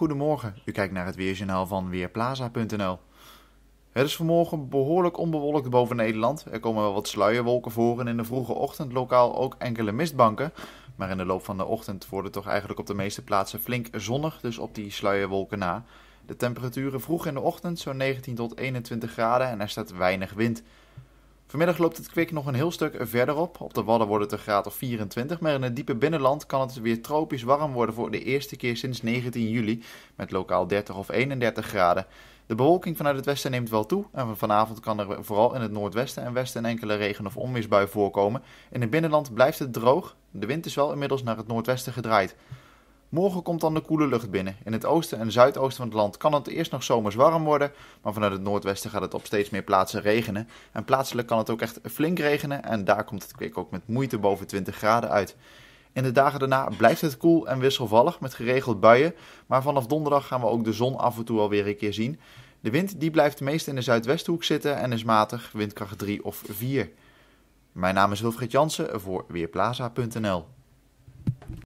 Goedemorgen, u kijkt naar het weerjournaal van Weerplaza.nl. Het is vanmorgen behoorlijk onbewolkt boven Nederland. Er komen wel wat sluierwolken voor en in de vroege ochtend lokaal ook enkele mistbanken. Maar in de loop van de ochtend wordt het toch eigenlijk op de meeste plaatsen flink zonnig, dus op die sluierwolken na. De temperaturen vroeg in de ochtend zo'n 19 tot 21 graden en er staat weinig wind. Vanmiddag loopt het kwik nog een heel stuk verderop. Op de Wadden wordt het een graad of 24, maar in het diepe binnenland kan het weer tropisch warm worden voor de eerste keer sinds 19 juli, met lokaal 30 of 31 graden. De bewolking vanuit het westen neemt wel toe en vanavond kan er vooral in het noordwesten en westen enkele regen- of onweersbui voorkomen. In het binnenland blijft het droog, de wind is wel inmiddels naar het noordwesten gedraaid. Morgen komt dan de koele lucht binnen. In het oosten en zuidoosten van het land kan het eerst nog zomers warm worden, maar vanuit het noordwesten gaat het op steeds meer plaatsen regenen. En plaatselijk kan het ook echt flink regenen en daar komt het kwik ook met moeite boven 20 graden uit. In de dagen daarna blijft het koel en wisselvallig met geregeld buien, maar vanaf donderdag gaan we ook de zon af en toe alweer een keer zien. De wind die blijft meest in de zuidwesthoek zitten en is matig, windkracht 3 of 4. Mijn naam is Wilfried Jansen voor Weerplaza.nl